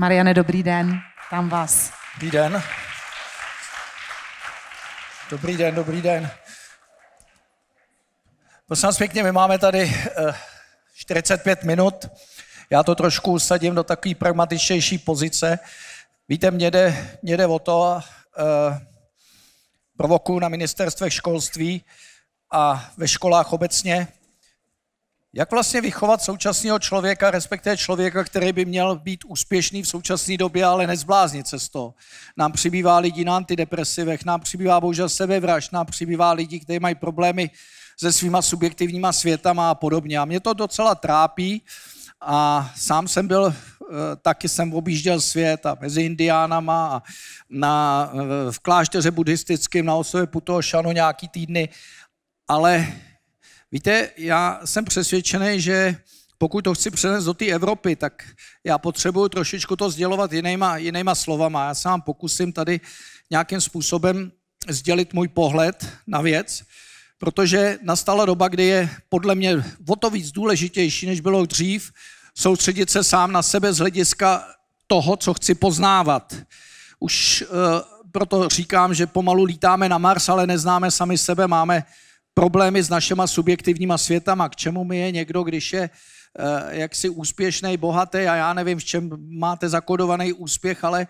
Mariane, dobrý den, tam vás. Dobrý den. Dobrý den, dobrý den. Prosím vás pěkně, my máme tady 45 eh, minut. Já to trošku usadím do takové pragmatičtější pozice. Víte, mě jde, mě jde o to, eh, provokuju na ministerstvech školství a ve školách obecně, jak vlastně vychovat současného člověka, respektive člověka, který by měl být úspěšný v současné době, ale nezbláznit se z toho? Nám přibývá lidí na antidepresivech, nám přibývá bohužel sebevražd, nám přibývá lidí, kteří mají problémy se svýma subjektivníma světama a podobně. A mě to docela trápí a sám jsem byl, eh, taky jsem objížděl svět a mezi indiánama a na, eh, v klášteře buddhistickém na osobě Putošanu nějaký týdny, ale Víte, já jsem přesvědčený, že pokud to chci přenést do té Evropy, tak já potřebuju trošičku to sdělovat jinýma, jinýma slovama. Já se vám pokusím tady nějakým způsobem sdělit můj pohled na věc, protože nastala doba, kdy je podle mě o to víc důležitější, než bylo dřív, soustředit se sám na sebe z hlediska toho, co chci poznávat. Už e, proto říkám, že pomalu lítáme na Mars, ale neznáme sami sebe, máme problémy s našima subjektivníma světama. K čemu mi je někdo, když je eh, jaksi úspěšný, bohatý a já nevím, v čem máte zakodovaný úspěch, ale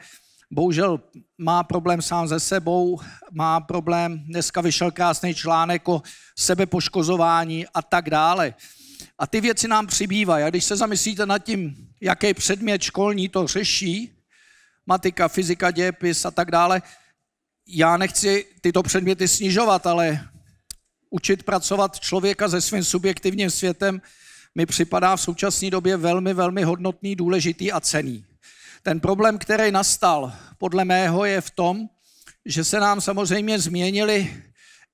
bohužel má problém sám se sebou, má problém, dneska vyšel krásný článek o sebepoškozování a tak dále. A ty věci nám přibývají. A když se zamyslíte nad tím, jaký předmět školní to řeší, matika, fyzika, dějepis a tak dále, já nechci tyto předměty snižovat, ale učit pracovat člověka se svým subjektivním světem mi připadá v současné době velmi, velmi hodnotný, důležitý a cený. Ten problém, který nastal, podle mého, je v tom, že se nám samozřejmě změnily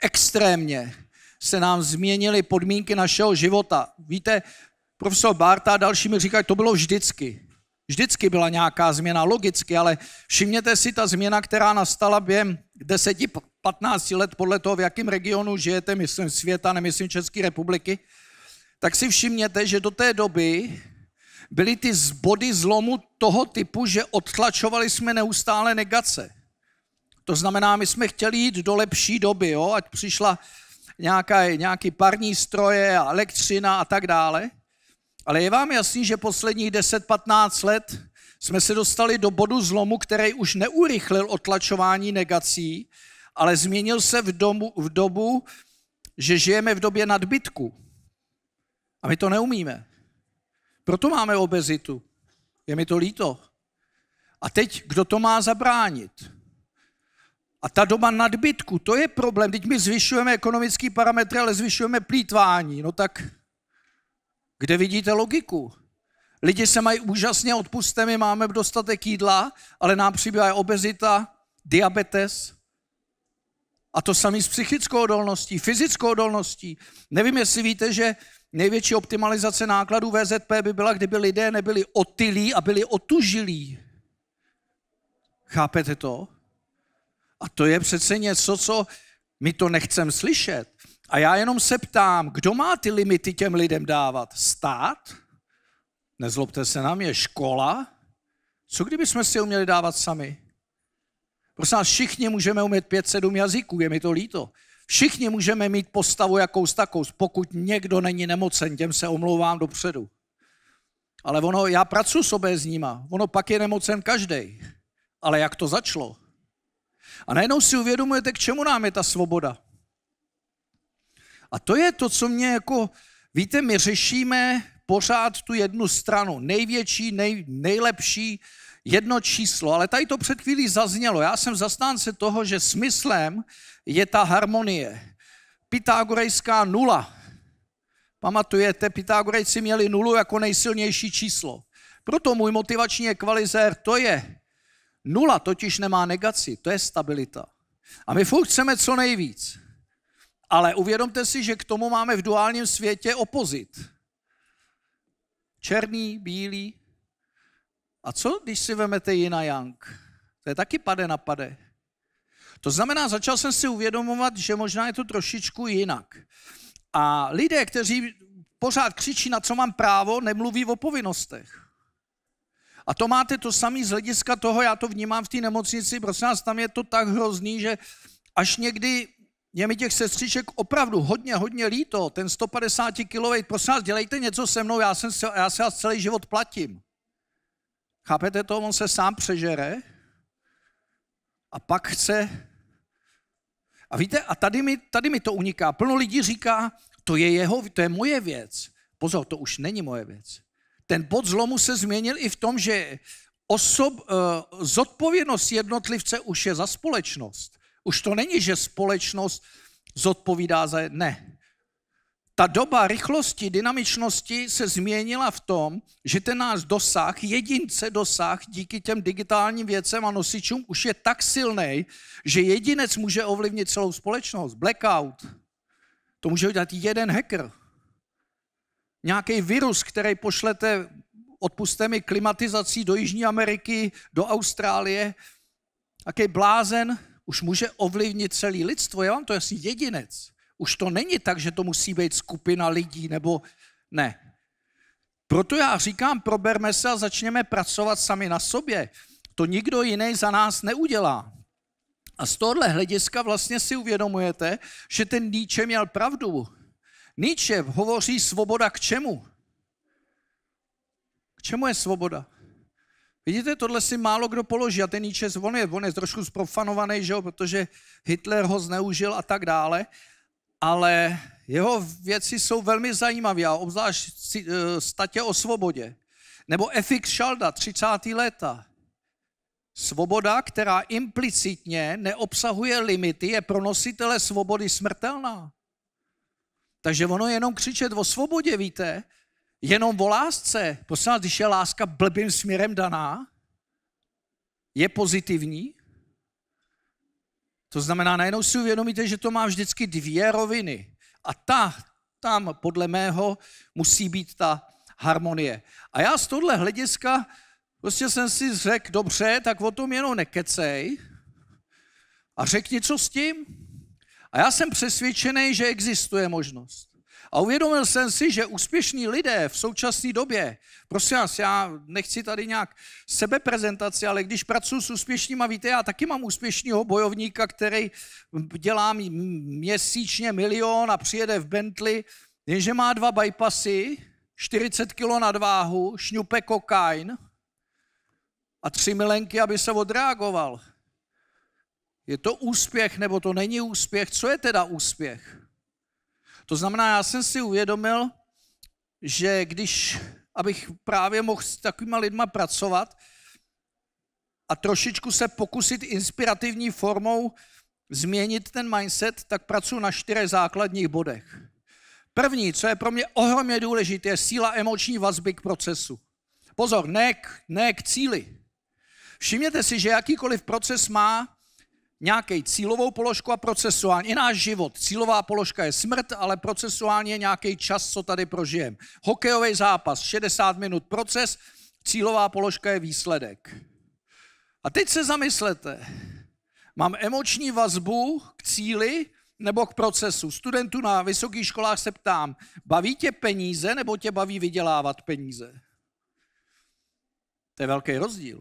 extrémně, se nám změnily podmínky našeho života. Víte, profesor Barta a další mi říkají, to bylo vždycky. Vždycky byla nějaká změna, logicky, ale všimněte si ta změna, která nastala během 10-15 let podle toho, v jakém regionu žijete, myslím světa, nemyslím České republiky, tak si všimněte, že do té doby byly ty body zlomu toho typu, že odtlačovali jsme neustále negace. To znamená, my jsme chtěli jít do lepší doby, jo? ať přišla nějaká, nějaký parní stroje a elektřina a tak dále – ale je vám jasný, že posledních 10-15 let jsme se dostali do bodu zlomu, který už neurychlil otlačování negací, ale změnil se v, domu, v dobu, že žijeme v době nadbytku. A my to neumíme. Proto máme obezitu. Je mi to líto. A teď, kdo to má zabránit? A ta doba nadbytku, to je problém. Teď my zvyšujeme ekonomické parametry, ale zvyšujeme plítvání. No tak kde vidíte logiku? Lidi se mají úžasně, odpuste my máme dostatek jídla, ale nám přibývá obezita, diabetes, a to samé s psychickou odolností, fyzickou odolností. Nevím, jestli víte, že největší optimalizace nákladů VZP by byla, kdyby lidé nebyli otylí a byli otužilí. Chápete to? A to je přece něco, co my to nechcem slyšet. A já jenom se ptám, kdo má ty limity těm lidem dávat? Stát? Nezlobte se na mě, škola? Co kdyby jsme si uměli dávat sami? Prosím nás, všichni můžeme umět pět sedm jazyků, je mi to líto. Všichni můžeme mít postavu jakou takou, pokud někdo není nemocen, těm se omlouvám dopředu. Ale ono, já pracuji s obézníma, ono pak je nemocen každý. Ale jak to začalo? A najednou si uvědomujete, k čemu nám je ta svoboda. A to je to, co mě jako, víte, my řešíme pořád tu jednu stranu, největší, nej, nejlepší, jedno číslo, ale tady to před chvílí zaznělo. Já jsem zastánce toho, že smyslem je ta harmonie. Pythagorejská nula. Pamatujete, Pythagorejci měli nulu jako nejsilnější číslo. Proto můj motivační ekvalizér to je. Nula totiž nemá negaci, to je stabilita. A my furt chceme co nejvíc. Ale uvědomte si, že k tomu máme v duálním světě opozit. Černý, bílý. A co, když si vemete jina Yang? To je taky pade na pade. To znamená, začal jsem si uvědomovat, že možná je to trošičku jinak. A lidé, kteří pořád křičí, na co mám právo, nemluví o povinnostech. A to máte to samé z hlediska toho, já to vnímám v té nemocnici, prosím vás, tam je to tak hrozný, že až někdy je mi těch sestříček opravdu hodně, hodně líto. Ten 150 kilový, prosím vás, dělejte něco se mnou, já, jsem, já se vás celý život platím. Chápete to? On se sám přežere a pak chce... A víte, a tady mi, tady mi to uniká. Plno lidí říká, to je jeho, to je moje věc. Pozor, to už není moje věc. Ten bod zlomu se změnil i v tom, že osob, eh, zodpovědnost jednotlivce už je za společnost. Už to není, že společnost zodpovídá za... Ne. Ta doba rychlosti, dynamičnosti se změnila v tom, že ten náš dosah, jedince dosah díky těm digitálním věcem a nosičům už je tak silný, že jedinec může ovlivnit celou společnost. Blackout. To může udělat jeden hacker. Nějaký virus, který pošlete, odpuste mi, klimatizací do Jižní Ameriky, do Austrálie. Taký blázen, už může ovlivnit celý lidstvo. Já vám to jasný jedinec. Už to není tak, že to musí být skupina lidí, nebo ne. Proto já říkám, proberme se a začněme pracovat sami na sobě. To nikdo jiný za nás neudělá. A z tohohle hlediska vlastně si uvědomujete, že ten Nietzsche měl pravdu. Nietzsche hovoří svoboda k čemu? K čemu je svoboda? Vidíte, tohle si málo kdo položí a ten Nietzsche, on je, on je trošku zprofanovaný, že jo, protože Hitler ho zneužil a tak dále, ale jeho věci jsou velmi zajímavé a obzvlášť eh, statě o svobodě. Nebo FX Šalda, 30. léta. Svoboda, která implicitně neobsahuje limity, je pro nositele svobody smrtelná. Takže ono jenom křičet o svobodě, víte, jenom o lásce. Prosím vás, když je láska blbým směrem daná, je pozitivní, to znamená, najednou si uvědomíte, že to má vždycky dvě roviny. A ta, tam podle mého musí být ta harmonie. A já z tohle hlediska prostě jsem si řekl, dobře, tak o tom jenom nekecej a řekni, co s tím. A já jsem přesvědčený, že existuje možnost. A uvědomil jsem si, že úspěšní lidé v současné době, prosím vás, já nechci tady nějak sebeprezentaci, ale když pracuji s úspěšnýma, víte, já taky mám úspěšného bojovníka, který dělá měsíčně milion a přijede v Bentley, jenže má dva bypassy, 40 kilo nadváhu, šňupe kokain a tři milenky, aby se odreagoval. Je to úspěch nebo to není úspěch? Co je teda úspěch? To znamená, já jsem si uvědomil, že když, abych právě mohl s takovýma lidma pracovat a trošičku se pokusit inspirativní formou změnit ten mindset, tak pracuji na čtyřech základních bodech. První, co je pro mě ohromně důležité, je síla emoční vazby k procesu. Pozor, ne k, ne k cíli. Všimněte si, že jakýkoliv proces má nějaký cílovou položku a procesuální. I náš život. Cílová položka je smrt, ale procesuálně je nějaký čas, co tady prožijeme. Hokejový zápas, 60 minut proces, cílová položka je výsledek. A teď se zamyslete. Mám emoční vazbu k cíli nebo k procesu. Studentů na vysokých školách se ptám, baví tě peníze nebo tě baví vydělávat peníze? To je velký rozdíl.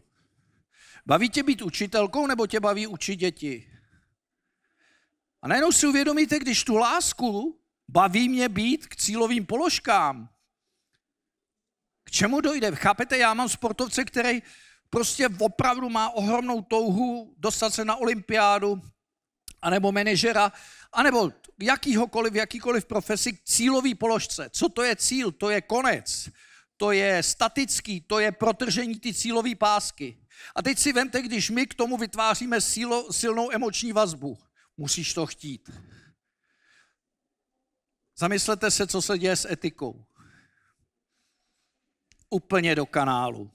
Baví tě být učitelkou nebo tě baví učit děti? A najednou si uvědomíte, když tu lásku baví mě být k cílovým položkám. K čemu dojde? Chápete, já mám sportovce, který prostě opravdu má ohromnou touhu dostat se na olympiádu, anebo manažera, anebo jakýhokoliv, jakýkoliv profesi k cílový položce. Co to je cíl? To je konec to je statický, to je protržení ty cílové pásky. A teď si vemte, když my k tomu vytváříme sílo, silnou emoční vazbu. Musíš to chtít. Zamyslete se, co se děje s etikou. Úplně do kanálu.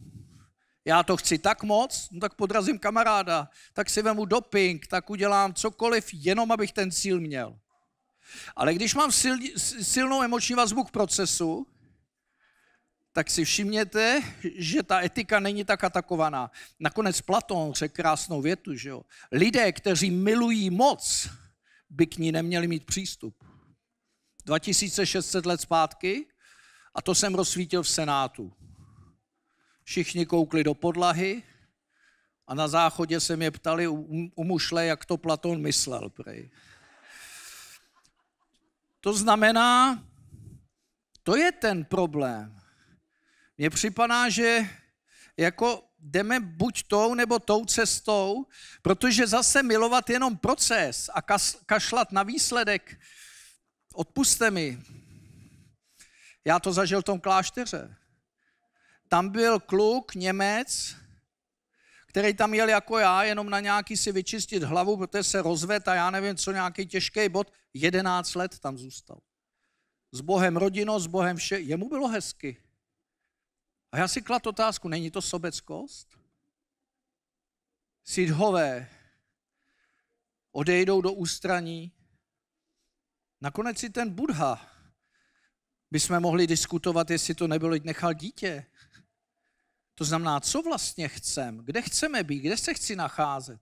Já to chci tak moc, no tak podrazím kamaráda, tak si vemu doping, tak udělám cokoliv, jenom abych ten cíl měl. Ale když mám silnou emoční vazbu k procesu, tak si všimněte, že ta etika není tak atakovaná. Nakonec Platón řekl krásnou větu, že jo. Lidé, kteří milují moc, by k ní neměli mít přístup. 2600 let zpátky a to jsem rozsvítil v Senátu. Všichni koukli do podlahy a na záchodě se mě ptali u, mušle, jak to Platón myslel. Prej. To znamená, to je ten problém. Mně připadá, že jako jdeme buď tou nebo tou cestou, protože zase milovat jenom proces a kašlat na výsledek, odpuste mi. Já to zažil v tom klášteře. Tam byl kluk, Němec, který tam jel jako já, jenom na nějaký si vyčistit hlavu, protože se rozved a já nevím co, nějaký těžký bod, 11 let tam zůstal. S Bohem rodino, s Bohem vše, jemu bylo hezky. A já si kladu otázku, není to sobeckost? Sidhové odejdou do ústraní. Nakonec si ten Budha bychom mohli diskutovat, jestli to nebylo, nechal dítě. To znamená, co vlastně chcem, kde chceme být, kde se chci nacházet.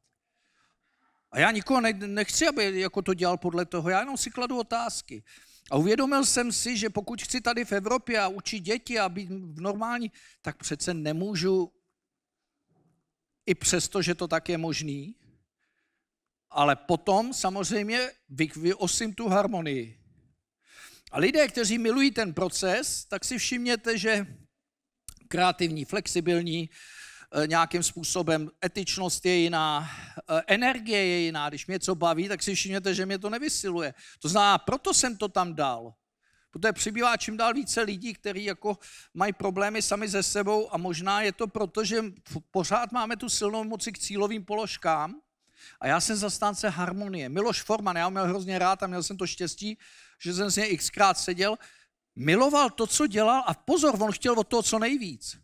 A já nikoho nechci, aby jako to dělal podle toho, já jenom si kladu otázky. A uvědomil jsem si, že pokud chci tady v Evropě a učit děti a být normální, tak přece nemůžu, i přesto, že to tak je možný, ale potom samozřejmě vyosím tu harmonii. A lidé, kteří milují ten proces, tak si všimněte, že kreativní, flexibilní, Eh, nějakým způsobem. Etičnost je jiná, eh, energie je jiná. Když mě něco baví, tak si všimněte, že mě to nevysiluje. To znamená, proto jsem to tam dal. Protože přibývá čím dál více lidí, kteří jako mají problémy sami se sebou a možná je to proto, že pořád máme tu silnou moci k cílovým položkám a já jsem zastánce harmonie. Miloš Forman, já ho měl hrozně rád a měl jsem to štěstí, že jsem s něj xkrát seděl, miloval to, co dělal a pozor, on chtěl od toho co nejvíc.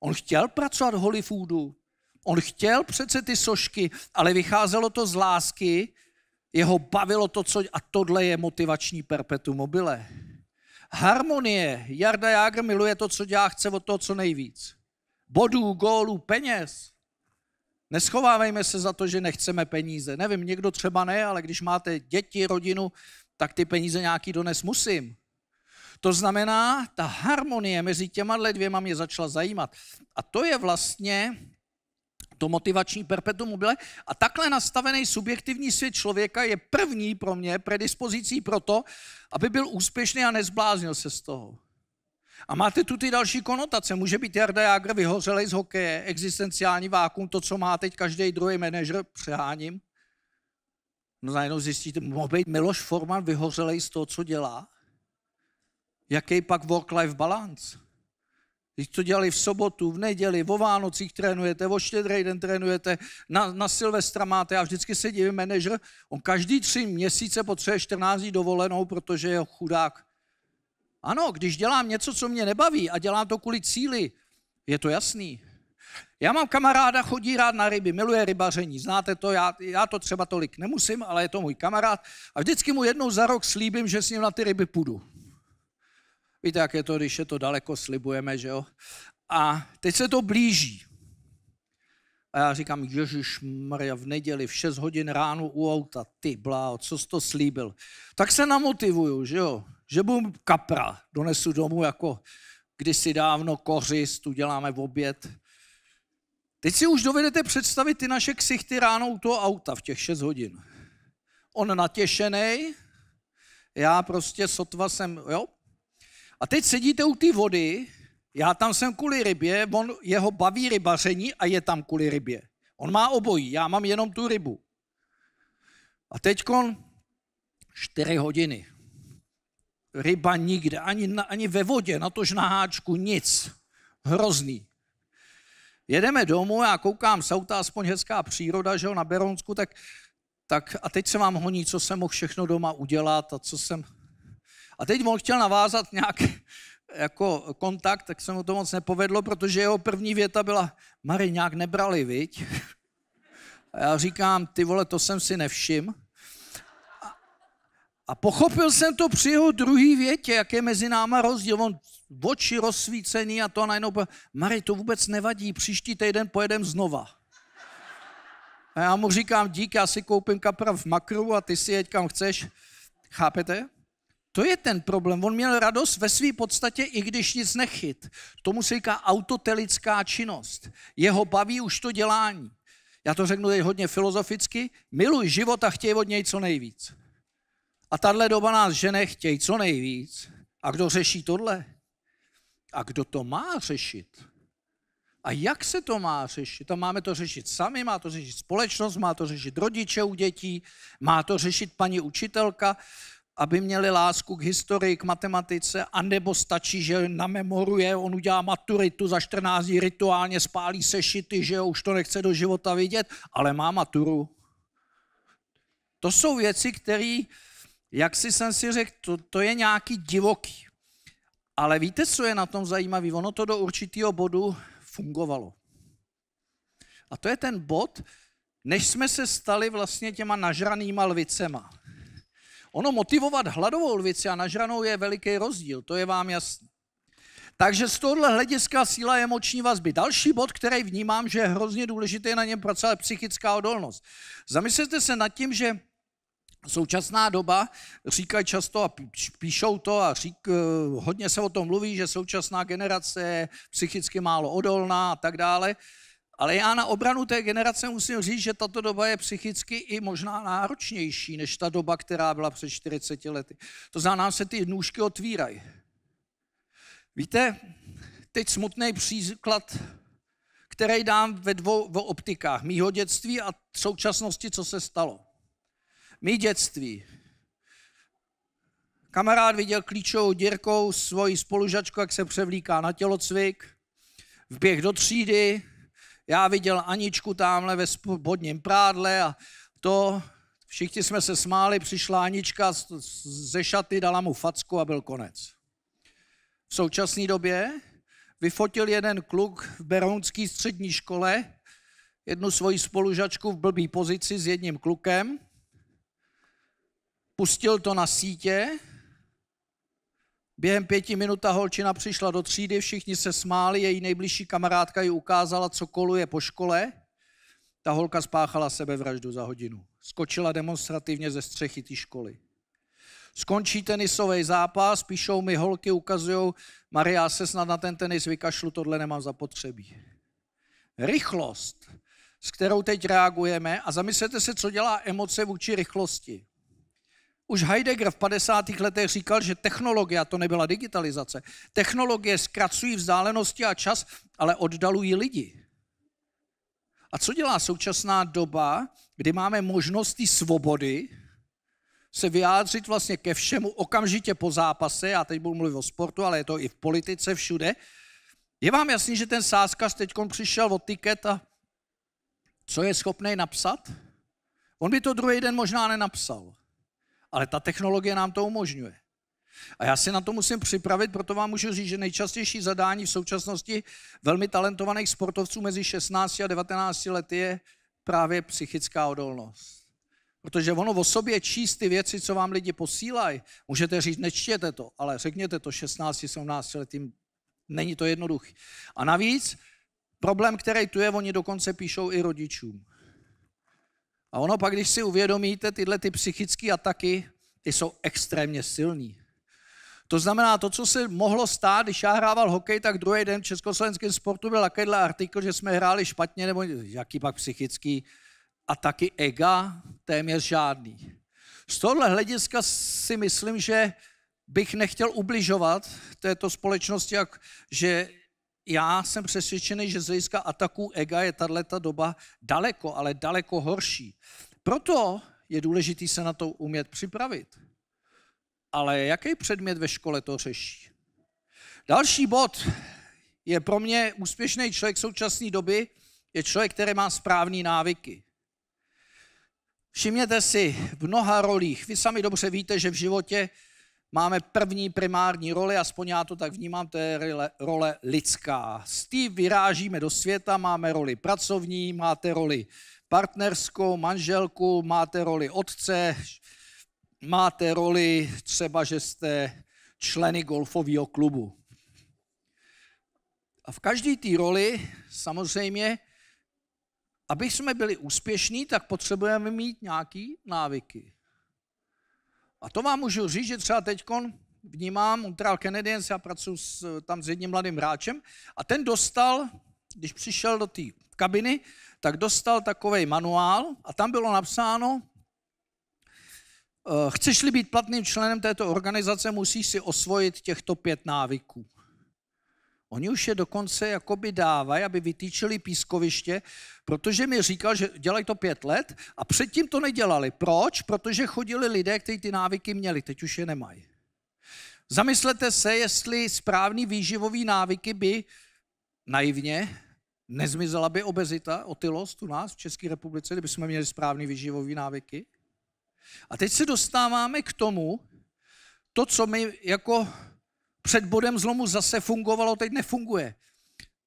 On chtěl pracovat v Hollywoodu, on chtěl přece ty sošky, ale vycházelo to z lásky, jeho bavilo to, co... A tohle je motivační perpetuum mobile. Harmonie. Jarda Jágr miluje to, co dělá, chce od toho co nejvíc. Bodů, gólů, peněz. Neschovávejme se za to, že nechceme peníze. Nevím, někdo třeba ne, ale když máte děti, rodinu, tak ty peníze nějaký dones musím. To znamená, ta harmonie mezi těma dvěma mě začala zajímat. A to je vlastně to motivační perpetuum mobile. A takhle nastavený subjektivní svět člověka je první pro mě predispozicí pro to, aby byl úspěšný a nezbláznil se z toho. A máte tu ty další konotace. Může být Jarda Jagr vyhořelej z hokeje, existenciální vákum, to, co má teď každý druhý manažer, přeháním. No najednou zjistíte, mohl být Miloš Forman vyhořelej z toho, co dělá? Jaký pak work-life balance? Když to dělali v sobotu, v neděli, vo Vánocích trénujete, vo štědrý den trénujete, na, na Silvestra máte a vždycky se divím manažer, on každý tři měsíce potřebuje 14 dní dovolenou, protože je chudák. Ano, když dělám něco, co mě nebaví a dělám to kvůli cíli, je to jasný. Já mám kamaráda, chodí rád na ryby, miluje rybaření, znáte to, já, já to třeba tolik nemusím, ale je to můj kamarád a vždycky mu jednou za rok slíbím, že s ním na ty ryby půjdu. Víte, jak je to, když je to daleko, slibujeme, že jo? A teď se to blíží. A já říkám, Ježíš Maria, v neděli v 6 hodin ráno u auta, ty blá, co jsi to slíbil. Tak se namotivuju, že jo, že budu kapra, donesu domů jako kdysi dávno kořist, uděláme v oběd. Teď si už dovedete představit ty naše ksichty ráno u toho auta v těch 6 hodin. On natěšený, já prostě sotva jsem, jo, a teď sedíte u té vody, já tam jsem kvůli rybě, on, jeho baví rybaření a je tam kvůli rybě. On má obojí, já mám jenom tu rybu. A teď on 4 hodiny. Ryba nikde, ani, na, ani ve vodě, na tož na háčku, nic. Hrozný. Jedeme domů, já koukám jsou ta aspoň hezká příroda, že jo, na Beronsku, tak, tak a teď se vám honí, co jsem mohl všechno doma udělat a co jsem a teď on chtěl navázat nějak jako kontakt, tak se mu to moc nepovedlo, protože jeho první věta byla, Mary, nějak nebrali, viď? A já říkám, ty vole, to jsem si nevšim. A, a pochopil jsem to při jeho druhý větě, jak je mezi náma rozdíl. On oči rozsvícený a to a najednou, Mary, to vůbec nevadí, příští týden pojedem znova. A já mu říkám, díky já si koupím kapra v makru a ty si jeď kam chceš. Chápete? To je ten problém. On měl radost ve své podstatě, i když nic nechyt. Tomu se říká autotelická činnost. Jeho baví už to dělání. Já to řeknu teď hodně filozoficky. Miluj život a chtěj od něj co nejvíc. A tahle doba nás žene chtěj co nejvíc. A kdo řeší tohle? A kdo to má řešit? A jak se to má řešit? Tam máme to řešit sami, má to řešit společnost, má to řešit rodiče u dětí, má to řešit paní učitelka aby měli lásku k historii, k matematice, anebo stačí, že namemoruje, on udělá maturitu za 14 dní rituálně, spálí sešity, že jo, už to nechce do života vidět, ale má maturu. To jsou věci, které, jak si jsem si řekl, to, to je nějaký divoký. Ale víte, co je na tom zajímavé? Ono to do určitého bodu fungovalo. A to je ten bod, než jsme se stali vlastně těma nažranýma lvicema. Ono motivovat hladovou lvici a nažranou je veliký rozdíl, to je vám jasný. Takže z tohohle hlediska síla je moční vazby. Další bod, který vnímám, že je hrozně důležité na něm pracovat, psychická odolnost. Zamyslete se nad tím, že Současná doba, říkají často a píšou to a řík, eh, hodně se o tom mluví, že současná generace je psychicky málo odolná a tak dále. Ale já na obranu té generace musím říct, že tato doba je psychicky i možná náročnější než ta doba, která byla před 40 lety. To znamená, se ty nůžky otvírají. Víte, teď smutný příklad, který dám ve dvou v optikách. Mýho dětství a současnosti, co se stalo. Mý dětství. Kamarád viděl klíčovou dírkou svoji spolužačku, jak se převlíká na tělocvik, vběh do třídy, já viděl Aničku tamhle ve spodním prádle a to, všichni jsme se smáli, přišla Anička ze šaty, dala mu facku a byl konec. V současné době vyfotil jeden kluk v Berounské střední škole jednu svoji spolužačku v blbý pozici s jedním klukem, pustil to na sítě Během pěti minut ta holčina přišla do třídy, všichni se smáli, její nejbližší kamarádka ji ukázala, co koluje po škole. Ta holka spáchala sebevraždu za hodinu. Skočila demonstrativně ze střechy té školy. Skončí tenisový zápas, píšou mi holky, ukazují, Maria, se snad na ten tenis vykašlu, tohle nemám zapotřebí. Rychlost, s kterou teď reagujeme, a zamyslete se, co dělá emoce vůči rychlosti. Už Heidegger v 50. letech říkal, že technologie, a to nebyla digitalizace, technologie zkracují vzdálenosti a čas, ale oddalují lidi. A co dělá současná doba, kdy máme možnosti svobody se vyjádřit vlastně ke všemu okamžitě po zápase, já teď budu mluvit o sportu, ale je to i v politice všude, je vám jasný, že ten sáskař teď přišel od tiket a co je schopný napsat? On by to druhý den možná nenapsal ale ta technologie nám to umožňuje. A já si na to musím připravit, proto vám můžu říct, že nejčastější zadání v současnosti velmi talentovaných sportovců mezi 16 a 19 lety je právě psychická odolnost. Protože ono o sobě číst ty věci, co vám lidi posílají, můžete říct, nečtěte to, ale řekněte to 16-17 letým, není to jednoduché. A navíc problém, který tu je, oni dokonce píšou i rodičům. A ono pak, když si uvědomíte, tyhle ty psychické ataky, ty jsou extrémně silný. To znamená, to, co se mohlo stát, když já hrával hokej, tak druhý den v československém sportu byl takovýhle artikl, že jsme hráli špatně, nebo jaký pak psychický ataky ega, téměř žádný. Z tohle hlediska si myslím, že bych nechtěl ubližovat této společnosti, jak, že já jsem přesvědčený, že z hlediska ataků ega je tato doba daleko, ale daleko horší. Proto je důležité se na to umět připravit. Ale jaký předmět ve škole to řeší? Další bod je pro mě úspěšný člověk současné doby, je člověk, který má správné návyky. Všimněte si, v mnoha rolích, vy sami dobře víte, že v životě máme první primární roli, aspoň já to tak vnímám, to je role, lidská. S tím vyrážíme do světa, máme roli pracovní, máte roli partnerskou, manželku, máte roli otce, máte roli třeba, že jste členy golfového klubu. A v každé té roli samozřejmě, aby jsme byli úspěšní, tak potřebujeme mít nějaké návyky. A to vám můžu říct, že třeba teď vnímám Montreal Canadiens, já pracuji s, tam s jedním mladým hráčem a ten dostal, když přišel do té kabiny, tak dostal takový manuál a tam bylo napsáno, eh, chceš-li být platným členem této organizace, musíš si osvojit těchto pět návyků. Oni už je dokonce jakoby dávají, aby vytýčili pískoviště, protože mi říkal, že dělají to pět let a předtím to nedělali. Proč? Protože chodili lidé, kteří ty návyky měli, teď už je nemají. Zamyslete se, jestli správný výživový návyky by naivně nezmizela by obezita, otylost u nás v České republice, kdyby jsme měli správný výživový návyky. A teď se dostáváme k tomu, to, co my jako před bodem zlomu zase fungovalo, teď nefunguje.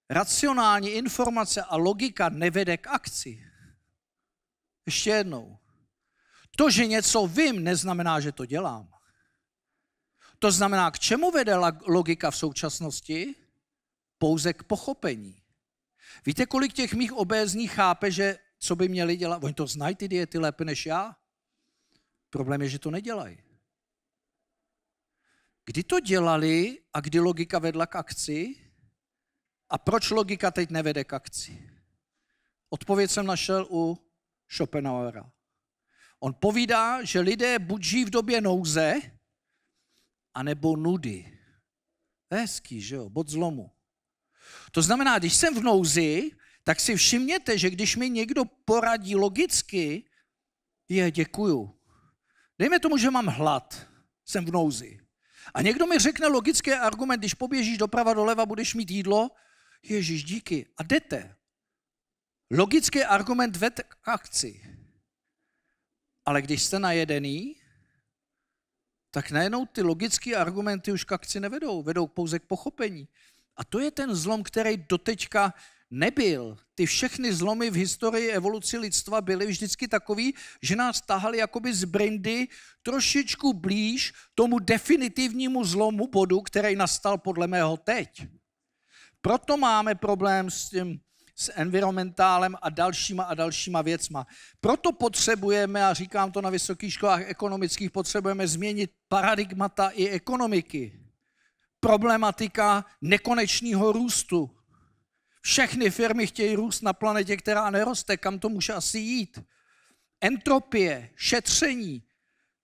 Racionální informace a logika nevede k akci. Ještě jednou. To, že něco vím, neznamená, že to dělám. To znamená, k čemu vede logika v současnosti? Pouze k pochopení. Víte, kolik těch mých obézních chápe, že co by měli dělat? Oni to znají ty diety lépe než já? Problém je, že to nedělají kdy to dělali a kdy logika vedla k akci a proč logika teď nevede k akci. Odpověď jsem našel u Schopenhauera. On povídá, že lidé buď žijí v době nouze, anebo nudy. Hezký, že jo, bod zlomu. To znamená, když jsem v nouzi, tak si všimněte, že když mi někdo poradí logicky, je děkuju. Dejme tomu, že mám hlad, jsem v nouzi. A někdo mi řekne logický argument, když poběžíš doprava doleva, budeš mít jídlo, Ježíš, díky, a jdete. Logický argument ved k akci. Ale když jste najedený, tak najednou ty logické argumenty už k akci nevedou, vedou pouze k pochopení. A to je ten zlom, který doteďka Nebyl. Ty všechny zlomy v historii evoluci lidstva byly vždycky takový, že nás tahali jakoby z brindy trošičku blíž tomu definitivnímu zlomu bodu, který nastal podle mého teď. Proto máme problém s tím, s environmentálem a dalšíma a dalšíma věcma. Proto potřebujeme, a říkám to na vysokých školách ekonomických, potřebujeme změnit paradigmata i ekonomiky. Problematika nekonečného růstu, všechny firmy chtějí růst na planetě, která neroste. Kam to může asi jít? Entropie, šetření.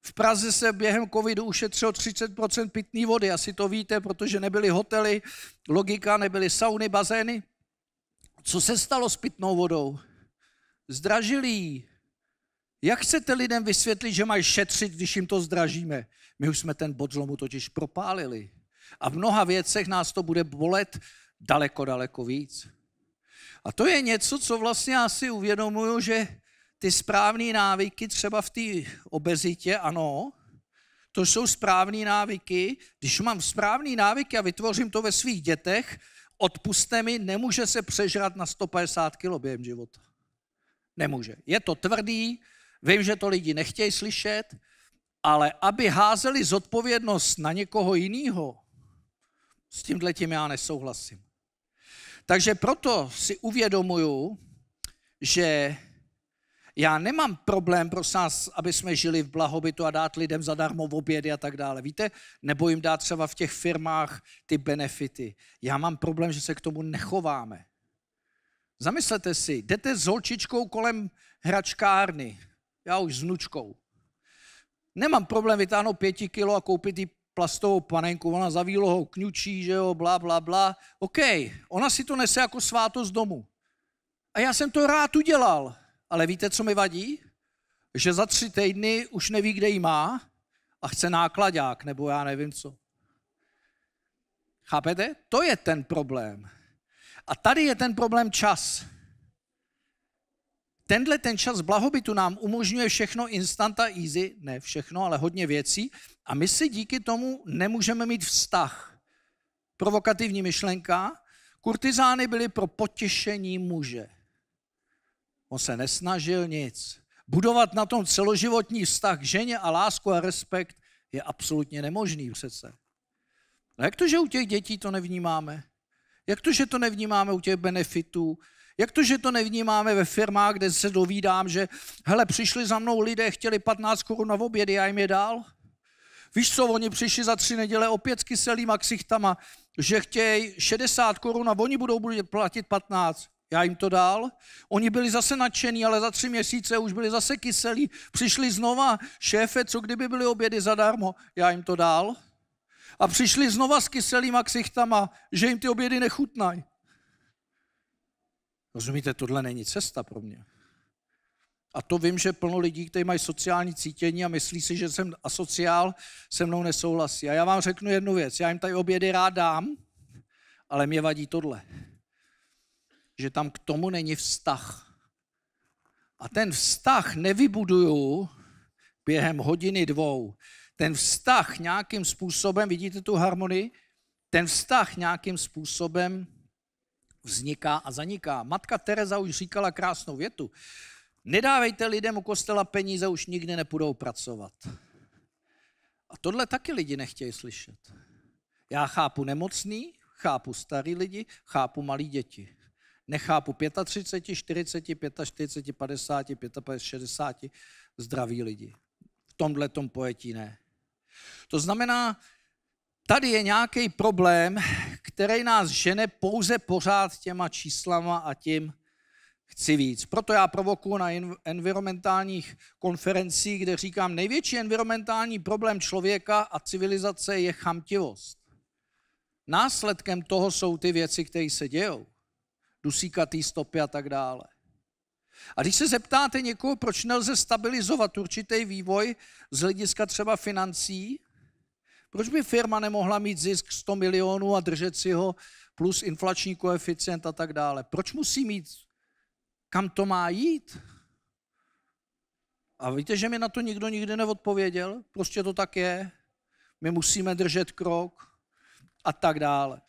V Praze se během covidu ušetřilo 30% pitné vody. Asi to víte, protože nebyly hotely, logika, nebyly sauny, bazény. Co se stalo s pitnou vodou? Zdražili ji. Jak chcete lidem vysvětlit, že mají šetřit, když jim to zdražíme? My už jsme ten bod zlomu totiž propálili. A v mnoha věcech nás to bude bolet daleko, daleko víc. A to je něco, co vlastně asi uvědomuju, že ty správné návyky třeba v té obezitě, ano, to jsou správné návyky. Když mám správné návyky a vytvořím to ve svých dětech, odpuste mi, nemůže se přežrat na 150 kg během života. Nemůže. Je to tvrdý, vím, že to lidi nechtějí slyšet, ale aby házeli zodpovědnost na někoho jiného, s tímhle tím já nesouhlasím. Takže proto si uvědomuju, že já nemám problém, pro nás, aby jsme žili v blahobytu a dát lidem zadarmo v obědy a tak dále. Víte, nebo jim dát třeba v těch firmách ty benefity. Já mám problém, že se k tomu nechováme. Zamyslete si, jdete s holčičkou kolem hračkárny, já už s nučkou. Nemám problém vytáhnout pěti kilo a koupit jí plastovou panenku, ona za výlohou kňučí, že jo, bla, bla, bla. OK, ona si to nese jako svátost domu. A já jsem to rád udělal, ale víte, co mi vadí? Že za tři týdny už neví, kde ji má a chce nákladák, nebo já nevím co. Chápete? To je ten problém. A tady je ten problém čas. Tenhle ten čas blahobytu nám umožňuje všechno instanta easy, ne všechno, ale hodně věcí a my si díky tomu nemůžeme mít vztah. Provokativní myšlenka, kurtizány byly pro potěšení muže. On se nesnažil nic. Budovat na tom celoživotní vztah k ženě a lásku a respekt je absolutně nemožný přece. No jak to, že u těch dětí to nevnímáme? Jak to, že to nevnímáme u těch benefitů, jak to, že to nevnímáme ve firmách, kde se dovídám, že hele, přišli za mnou lidé, chtěli 15 korun na obědy, já jim je dal? Víš co, oni přišli za tři neděle opět s kyselýma ksichtama, že chtějí 60 korun a oni budou platit 15. Já jim to dal. Oni byli zase nadšení, ale za tři měsíce už byli zase kyselí. Přišli znova, šéfe, co kdyby byly obědy zadarmo? Já jim to dal. A přišli znova s kyselýma ksichtama, že jim ty obědy nechutnají. Rozumíte, tohle není cesta pro mě. A to vím, že plno lidí, kteří mají sociální cítění a myslí si, že jsem asociál, se mnou nesouhlasí. A já vám řeknu jednu věc. Já jim tady obědy rád dám, ale mě vadí tohle. Že tam k tomu není vztah. A ten vztah nevybuduju během hodiny dvou. Ten vztah nějakým způsobem, vidíte tu harmonii? Ten vztah nějakým způsobem vzniká a zaniká. Matka Teresa už říkala krásnou větu. Nedávejte lidem u kostela peníze, už nikdy nepůjdou pracovat. A tohle taky lidi nechtějí slyšet. Já chápu nemocný, chápu starý lidi, chápu malí děti. Nechápu 35, 40, 45, 50, 55, 60 zdraví lidi. V tomhle tom pojetí ne. To znamená, tady je nějaký problém, který nás žene pouze pořád těma číslama a tím chci víc. Proto já provokuju na environmentálních konferencích, kde říkám, největší environmentální problém člověka a civilizace je chamtivost. Následkem toho jsou ty věci, které se dějou. Dusíkatý stopy a tak dále. A když se zeptáte někoho, proč nelze stabilizovat určitý vývoj z hlediska třeba financí, proč by firma nemohla mít zisk 100 milionů a držet si ho plus inflační koeficient a tak dále? Proč musí mít, kam to má jít? A víte, že mi na to nikdo nikdy neodpověděl? Prostě to tak je. My musíme držet krok a tak dále.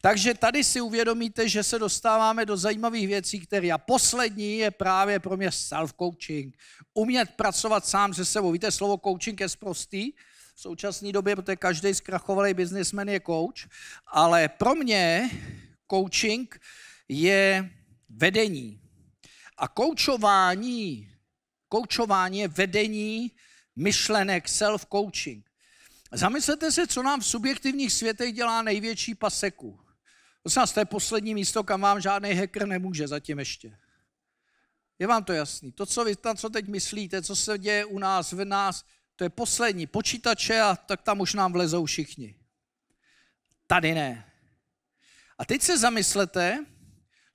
Takže tady si uvědomíte, že se dostáváme do zajímavých věcí, které a poslední je právě pro mě self-coaching. Umět pracovat sám se sebou. Víte, slovo coaching je zprostý, v současné době, protože každý zkrachovalý biznismen je coach, ale pro mě coaching je vedení. A koučování, koučování je vedení myšlenek, self-coaching. Zamyslete se, co nám v subjektivních světech dělá největší paseku. Prosím vás, to je poslední místo, kam vám žádný hacker nemůže zatím ještě. Je vám to jasný? To, co vy tam, co teď myslíte, co se děje u nás, v nás, to je poslední počítače a tak tam už nám vlezou všichni. Tady ne. A teď se zamyslete,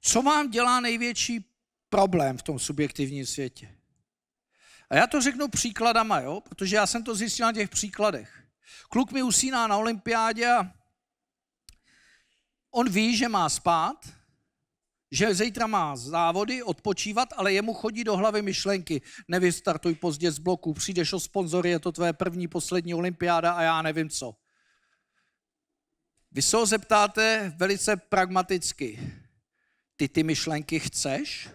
co vám dělá největší problém v tom subjektivním světě. A já to řeknu příkladama, jo? protože já jsem to zjistil na těch příkladech. Kluk mi usíná na olympiádě a on ví, že má spát, že zítra má závody, odpočívat, ale jemu chodí do hlavy myšlenky. Nevystartuj pozdě z bloku, přijdeš o sponzory, je to tvé první, poslední olympiáda a já nevím co. Vy se ho zeptáte velice pragmaticky. Ty ty myšlenky chceš?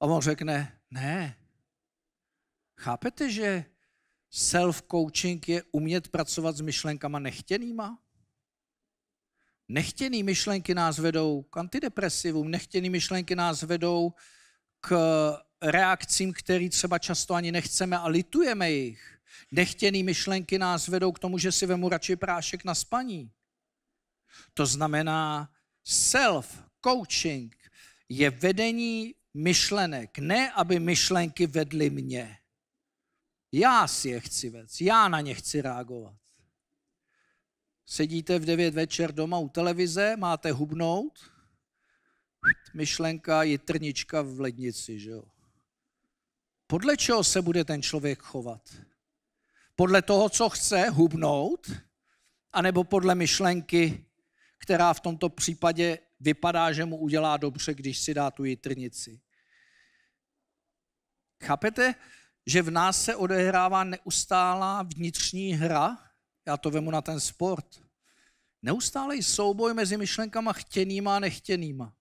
A on řekne, ne. Chápete, že self-coaching je umět pracovat s myšlenkama nechtěnýma? Nechtěné myšlenky nás vedou k antidepresivům, nechtěné myšlenky nás vedou k reakcím, které třeba často ani nechceme a litujeme jich. Nechtěné myšlenky nás vedou k tomu, že si vemu radši prášek na spaní. To znamená, self-coaching je vedení myšlenek. Ne, aby myšlenky vedly mě. Já si je chci věc, já na ně chci reagovat sedíte v 9 večer doma u televize, máte hubnout, myšlenka je trnička v lednici, že jo. Podle čeho se bude ten člověk chovat? Podle toho, co chce hubnout, anebo podle myšlenky, která v tomto případě vypadá, že mu udělá dobře, když si dá tu jitrnici. Chápete, že v nás se odehrává neustálá vnitřní hra? Já to vemu na ten sport neustálej souboj mezi myšlenkama chtěnýma a nechtěnýma.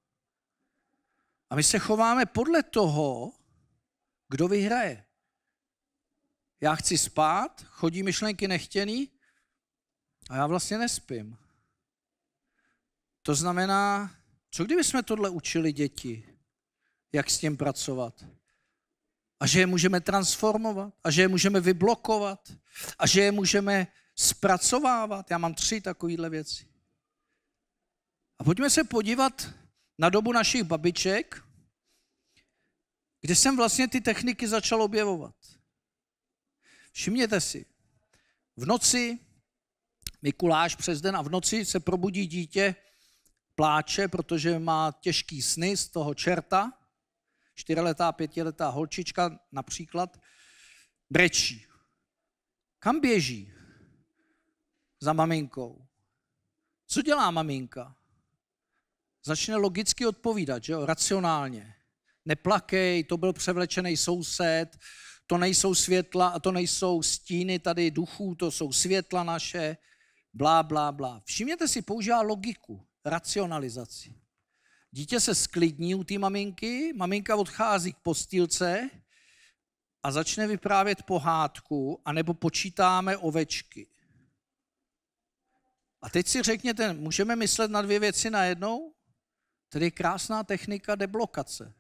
A my se chováme podle toho, kdo vyhraje. Já chci spát, chodí myšlenky nechtěný a já vlastně nespím. To znamená, co kdyby jsme tohle učili děti, jak s tím pracovat? A že je můžeme transformovat, a že je můžeme vyblokovat, a že je můžeme zpracovávat. Já mám tři takovéhle věci. A pojďme se podívat na dobu našich babiček, kde jsem vlastně ty techniky začal objevovat. Všimněte si, v noci, Mikuláš přes den a v noci se probudí dítě, pláče, protože má těžký sny z toho čerta, čtyřletá, pětiletá holčička například, brečí. Kam běží? za maminkou. Co dělá maminka? Začne logicky odpovídat, že jo, racionálně. Neplakej, to byl převlečený soused, to nejsou světla a to nejsou stíny tady duchů, to jsou světla naše, blá, blá, blá. Všimněte si, používá logiku, racionalizaci. Dítě se sklidní u té maminky, maminka odchází k postýlce a začne vyprávět pohádku, anebo počítáme ovečky. A teď si řekněte, můžeme myslet na dvě věci najednou? Tedy krásná technika deblokace.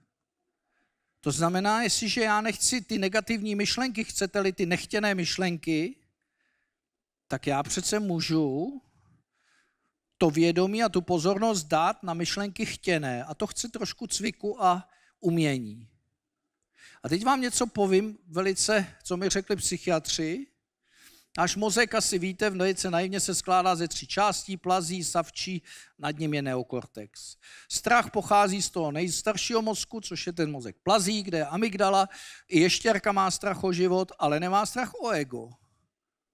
To znamená, jestliže já nechci ty negativní myšlenky, chcete-li ty nechtěné myšlenky, tak já přece můžu to vědomí a tu pozornost dát na myšlenky chtěné. A to chci trošku cviku a umění. A teď vám něco povím velice, co mi řekli psychiatři, Náš mozek, asi víte, v nejce naivně se skládá ze tří částí, plazí, savčí, nad ním je neokortex. Strach pochází z toho nejstaršího mozku, což je ten mozek plazí, kde je amygdala. I ještěrka má strach o život, ale nemá strach o ego.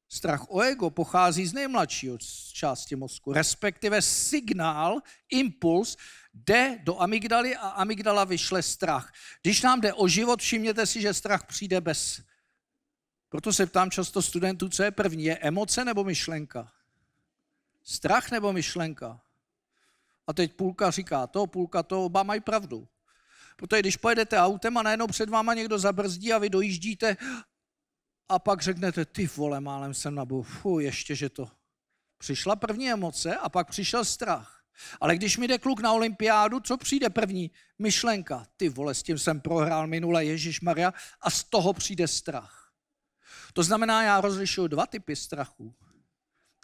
Strach o ego pochází z nejmladšího části mozku, respektive signál, impuls, jde do amygdaly a amygdala vyšle strach. Když nám jde o život, všimněte si, že strach přijde bez proto se ptám často studentů, co je první, je emoce nebo myšlenka? Strach nebo myšlenka? A teď půlka říká to, půlka to, oba mají pravdu. Protože když pojedete autem a najednou před váma někdo zabrzdí a vy dojíždíte a pak řeknete, ty vole, málem jsem na bufu, ještě, že to. Přišla první emoce a pak přišel strach. Ale když mi jde kluk na olympiádu, co přijde první? Myšlenka. Ty vole, s tím jsem prohrál minule Ježíš Maria a z toho přijde strach. To znamená, já rozlišuju dva typy strachu.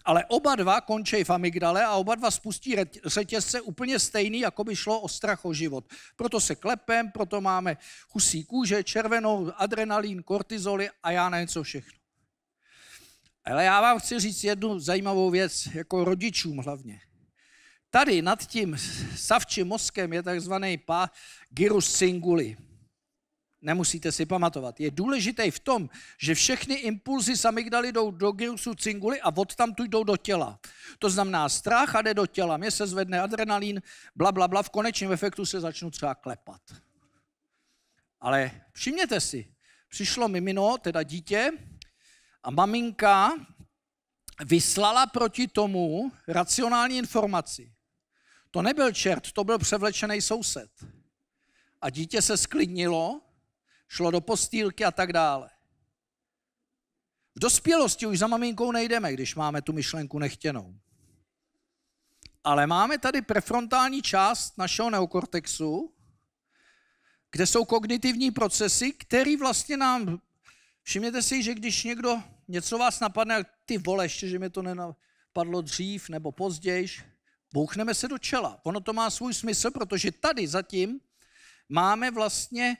Ale oba dva končí v amygdale a oba dva spustí řetězce úplně stejný, jako by šlo o strach o život. Proto se klepem, proto máme husí kůže, červenou, adrenalin, kortizoly a já na něco všechno. Ale já vám chci říct jednu zajímavou věc, jako rodičům hlavně. Tady nad tím savčím mozkem je takzvaný pá gyrus singuli nemusíte si pamatovat. Je důležitý v tom, že všechny impulzy z amygdaly jdou do gyrusu cinguly a tam tu jdou do těla. To znamená strach a jde do těla. Mě se zvedne adrenalín, bla, bla, bla. V konečném efektu se začnu třeba klepat. Ale všimněte si, přišlo mimino, teda dítě, a maminka vyslala proti tomu racionální informaci. To nebyl čert, to byl převlečený soused. A dítě se sklidnilo šlo do postýlky a tak dále. V dospělosti už za maminkou nejdeme, když máme tu myšlenku nechtěnou. Ale máme tady prefrontální část našeho neokortexu, kde jsou kognitivní procesy, které vlastně nám... Všimněte si, že když někdo, něco vás napadne, ty vole, ještě, že mi to nenapadlo dřív nebo později, bouchneme se do čela. Ono to má svůj smysl, protože tady zatím máme vlastně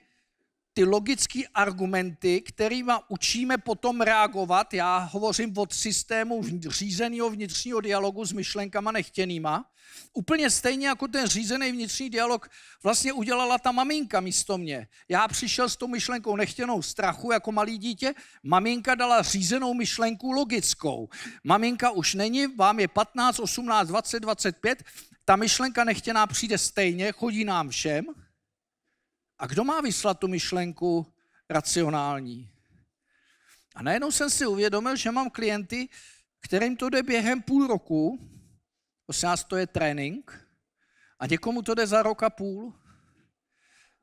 ty logické argumenty, kterými učíme potom reagovat. Já hovořím od systému řízeného vnitřního dialogu s myšlenkama nechtěnýma. Úplně stejně jako ten řízený vnitřní dialog vlastně udělala ta maminka místo mě. Já přišel s tou myšlenkou nechtěnou strachu jako malý dítě, maminka dala řízenou myšlenku logickou. Maminka už není, vám je 15, 18, 20, 25, ta myšlenka nechtěná přijde stejně, chodí nám všem – a kdo má vyslat tu myšlenku racionální? A najednou jsem si uvědomil, že mám klienty, kterým to jde během půl roku, prosím vás, to je trénink, a někomu to jde za rok a půl.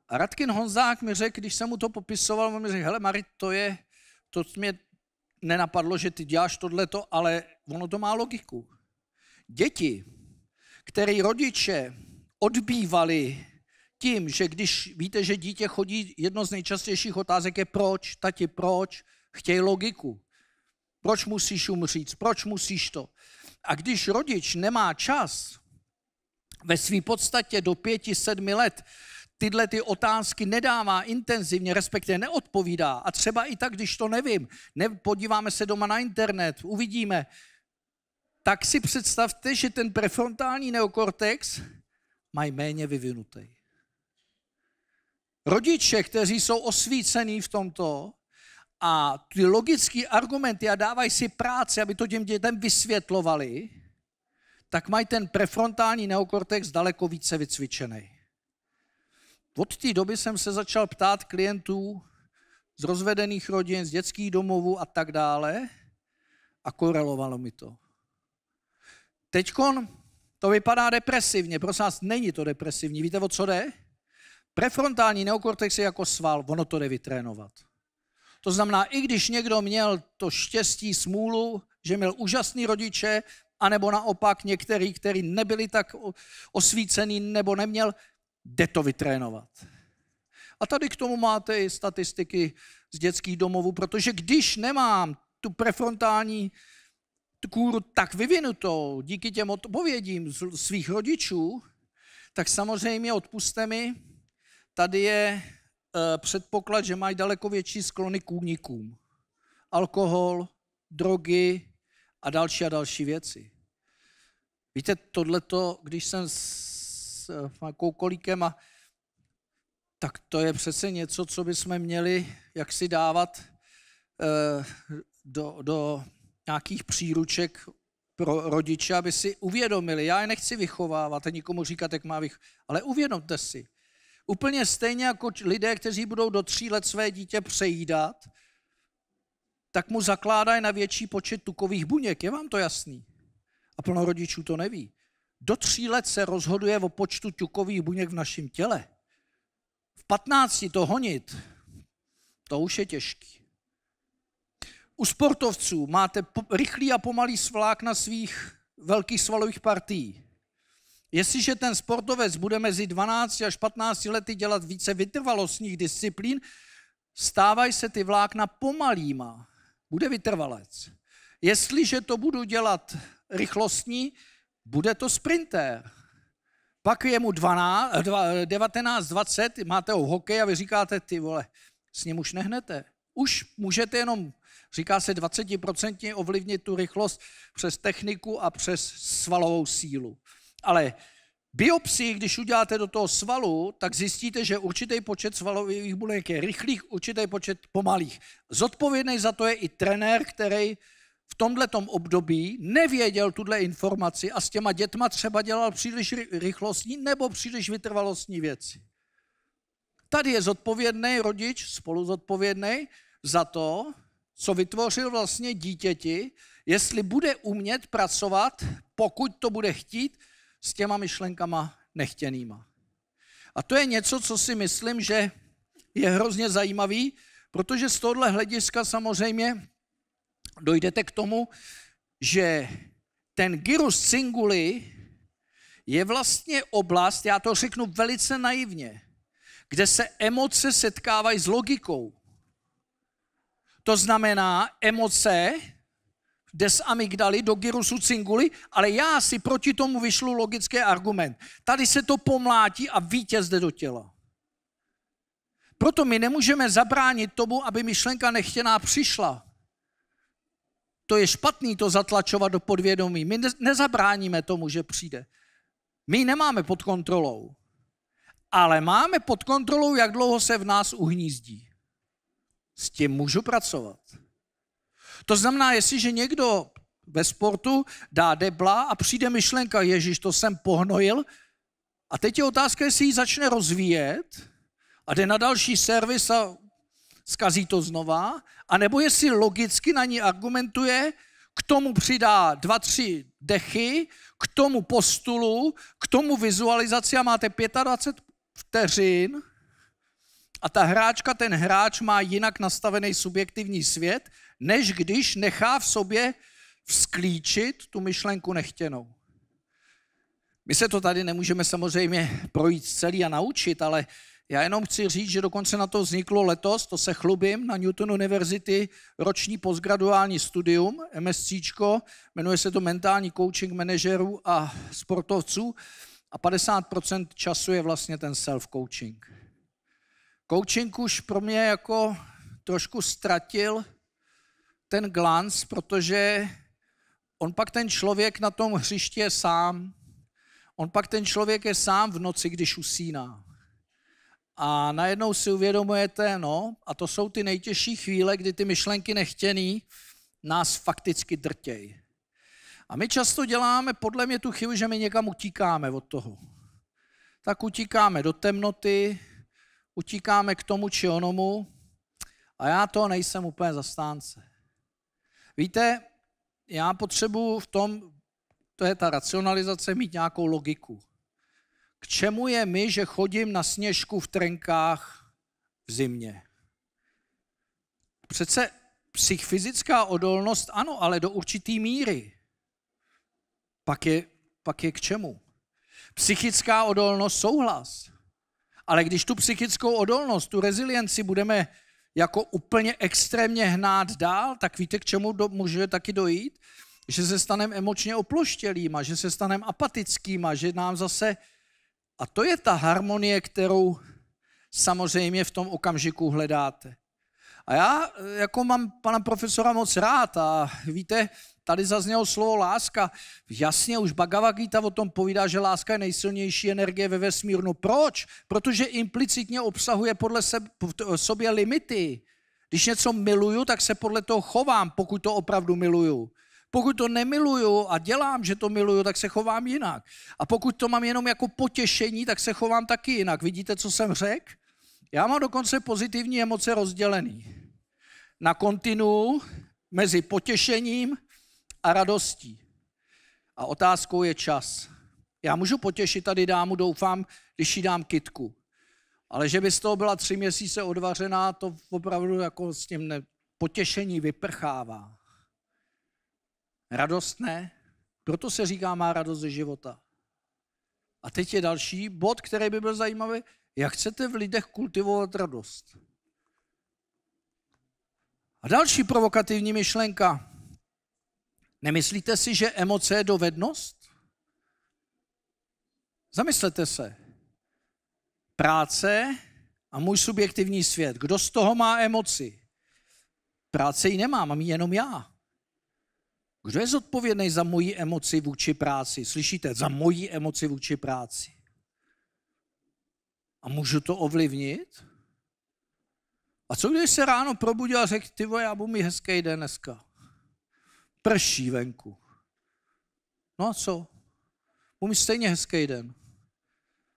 A Radkin Honzák mi řekl, když jsem mu to popisoval, on mi řekl, hele Marit, to je, to mě nenapadlo, že ty děláš tohleto, ale ono to má logiku. Děti, které rodiče odbývali tím, že když víte, že dítě chodí, jedno z nejčastějších otázek je proč, tati, proč, chtějí logiku. Proč musíš umřít, proč musíš to. A když rodič nemá čas ve své podstatě do pěti, sedmi let tyhle ty otázky nedává intenzivně, respektive neodpovídá. A třeba i tak, když to nevím, podíváme se doma na internet, uvidíme, tak si představte, že ten prefrontální neokortex mají méně vyvinutý rodiče, kteří jsou osvícení v tomto a ty logické argumenty a dávají si práci, aby to těm dětem vysvětlovali, tak mají ten prefrontální neokortex daleko více vycvičený. Od té doby jsem se začal ptát klientů z rozvedených rodin, z dětských domovů a tak dále a korelovalo mi to. Teďkon to vypadá depresivně, prosím vás, není to depresivní. Víte, o co jde? Prefrontální neokortex je jako sval, ono to jde vytrénovat. To znamená, i když někdo měl to štěstí, smůlu, že měl úžasný rodiče, anebo naopak některý, který nebyli tak osvícený nebo neměl, jde to vytrénovat. A tady k tomu máte i statistiky z dětských domovů, protože když nemám tu prefrontální kůru tak vyvinutou díky těm odpovědím svých rodičů, tak samozřejmě odpuste mi, Tady je eh, předpoklad, že mají daleko větší sklony k únikům. Alkohol, drogy a další a další věci. Víte, tohleto, když jsem s koukolíkem a tak to je přece něco, co bychom měli jak si dávat eh, do, do nějakých příruček pro rodiče, aby si uvědomili. Já je nechci vychovávat a nikomu říkat, jak má vychovávat, ale uvědomte si, Úplně stejně jako lidé, kteří budou do tří let své dítě přejídat, tak mu zakládají na větší počet tukových buněk. Je vám to jasný? A plno rodičů to neví. Do tří let se rozhoduje o počtu tukových buněk v našem těle. V patnácti to honit, to už je těžký. U sportovců máte rychlý a pomalý svlák na svých velkých svalových partiích. Jestliže ten sportovec bude mezi 12 až 15 lety dělat více vytrvalostních disciplín, stávají se ty vlákna pomalýma. Bude vytrvalec. Jestliže to budu dělat rychlostní, bude to sprinter. Pak je mu 19, 20, máte ho hokej a vy říkáte, ty vole, s ním už nehnete. Už můžete jenom, říká se, 20% ovlivnit tu rychlost přes techniku a přes svalovou sílu. Ale biopsii, když uděláte do toho svalu, tak zjistíte, že určitý počet svalových buněk je rychlých, určitý počet pomalých. Zodpovědný za to je i trenér, který v tomhle období nevěděl tuhle informaci a s těma dětma třeba dělal příliš rychlostní nebo příliš vytrvalostní věci. Tady je zodpovědný rodič, spolu zodpovědný za to, co vytvořil vlastně dítěti, jestli bude umět pracovat, pokud to bude chtít, s těma myšlenkama nechtěnýma. A to je něco, co si myslím, že je hrozně zajímavý, protože z tohle hlediska samozřejmě dojdete k tomu, že ten gyrus cinguli je vlastně oblast, já to řeknu velice naivně, kde se emoce setkávají s logikou. To znamená, emoce desamygdaly do gyrusu cinguli, ale já si proti tomu vyšlu logický argument. Tady se to pomlátí a vítěz jde do těla. Proto my nemůžeme zabránit tomu, aby myšlenka nechtěná přišla. To je špatný to zatlačovat do podvědomí. My nezabráníme tomu, že přijde. My nemáme pod kontrolou. Ale máme pod kontrolou, jak dlouho se v nás uhnízdí. S tím můžu pracovat. To znamená, jestliže někdo ve sportu dá debla a přijde myšlenka, Ježíš, to jsem pohnojil, a teď je otázka, jestli ji začne rozvíjet a jde na další servis a zkazí to znova, anebo jestli logicky na ní argumentuje, k tomu přidá dva, tři dechy, k tomu postulu, k tomu vizualizaci a máte 25 vteřin a ta hráčka, ten hráč má jinak nastavený subjektivní svět, než když nechá v sobě vzklíčit tu myšlenku nechtěnou. My se to tady nemůžeme samozřejmě projít celý a naučit, ale já jenom chci říct, že dokonce na to vzniklo letos, to se chlubím, na Newton University roční postgraduální studium, MSc. jmenuje se to mentální coaching manažerů a sportovců a 50% času je vlastně ten self-coaching. Coaching už pro mě jako trošku ztratil ten glanc, protože on pak ten člověk na tom hřiště je sám. On pak ten člověk je sám v noci, když usíná. A najednou si uvědomujete, no, a to jsou ty nejtěžší chvíle, kdy ty myšlenky nechtěný nás fakticky drtějí. A my často děláme podle mě tu chybu, že my někam utíkáme od toho. Tak utíkáme do temnoty, utíkáme k tomu či onomu a já to nejsem úplně zastánce. Víte, já potřebuji v tom, to je ta racionalizace, mít nějakou logiku. K čemu je mi, že chodím na sněžku v trenkách v zimě? Přece psychfyzická odolnost ano, ale do určitý míry. Pak je, pak je k čemu? Psychická odolnost souhlas. Ale když tu psychickou odolnost, tu rezilienci budeme jako úplně extrémně hnát dál, tak víte, k čemu do, může taky dojít? Že se staneme emočně oploštělýma, že se staneme apatickýma, že nám zase... A to je ta harmonie, kterou samozřejmě v tom okamžiku hledáte. A já eh, jako mám pana profesora moc rád a víte, Tady zaznělo slovo láska. Jasně, už Bhagavad Gita o tom povídá, že láska je nejsilnější energie ve vesmíru. No proč? Protože implicitně obsahuje podle sebe, sobě limity. Když něco miluju, tak se podle toho chovám, pokud to opravdu miluju. Pokud to nemiluju a dělám, že to miluju, tak se chovám jinak. A pokud to mám jenom jako potěšení, tak se chovám taky jinak. Vidíte, co jsem řekl? Já mám dokonce pozitivní emoce rozdělený. Na kontinu mezi potěšením a radostí. A otázkou je čas. Já můžu potěšit tady dámu, doufám, když jí dám kitku. Ale že by z toho byla tři měsíce odvařená, to opravdu jako s tím ne, potěšení vyprchává. Radost ne, proto se říká má radost ze života. A teď je další bod, který by byl zajímavý. Jak chcete v lidech kultivovat radost? A další provokativní myšlenka. Nemyslíte si, že emoce je dovednost? Zamyslete se. Práce a můj subjektivní svět. Kdo z toho má emoci? Práce ji nemám, mám ji jenom já. Kdo je zodpovědný za moji emoci vůči práci? Slyšíte? Za moji emoci vůči práci. A můžu to ovlivnit? A co když se ráno probudil a řekl, ty vole, já budu mít hezký den dneska prší venku. No a co? Budu mít stejně hezký den.